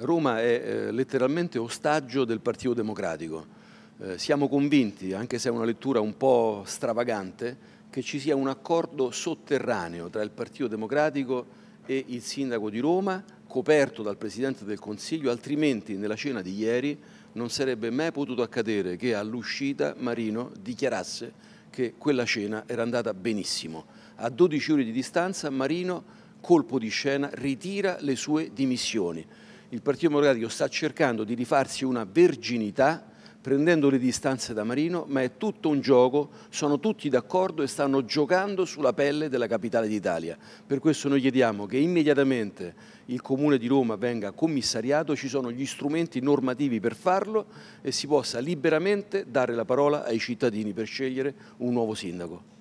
Roma è eh, letteralmente ostaggio del Partito Democratico. Eh, siamo convinti, anche se è una lettura un po' stravagante, che ci sia un accordo sotterraneo tra il Partito Democratico e il sindaco di Roma, coperto dal Presidente del Consiglio, altrimenti nella cena di ieri non sarebbe mai potuto accadere che all'uscita Marino dichiarasse che quella cena era andata benissimo. A 12 ore di distanza Marino, colpo di scena, ritira le sue dimissioni il Partito Democratico sta cercando di rifarsi una verginità prendendo le distanze da Marino, ma è tutto un gioco, sono tutti d'accordo e stanno giocando sulla pelle della capitale d'Italia. Per questo noi chiediamo che immediatamente il Comune di Roma venga commissariato, ci sono gli strumenti normativi per farlo e si possa liberamente dare la parola ai cittadini per scegliere un nuovo sindaco.